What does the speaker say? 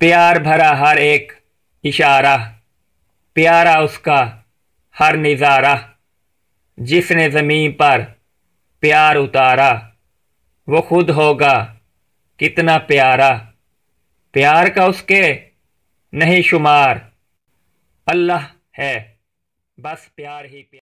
प्यार भरा हर एक इशारा प्यारा उसका हर नज़ारा जिसने ज़मीन पर प्यार उतारा वो खुद होगा कितना प्यारा प्यार का उसके नहीं शुमार अल्लाह है बस प्यार ही प्यार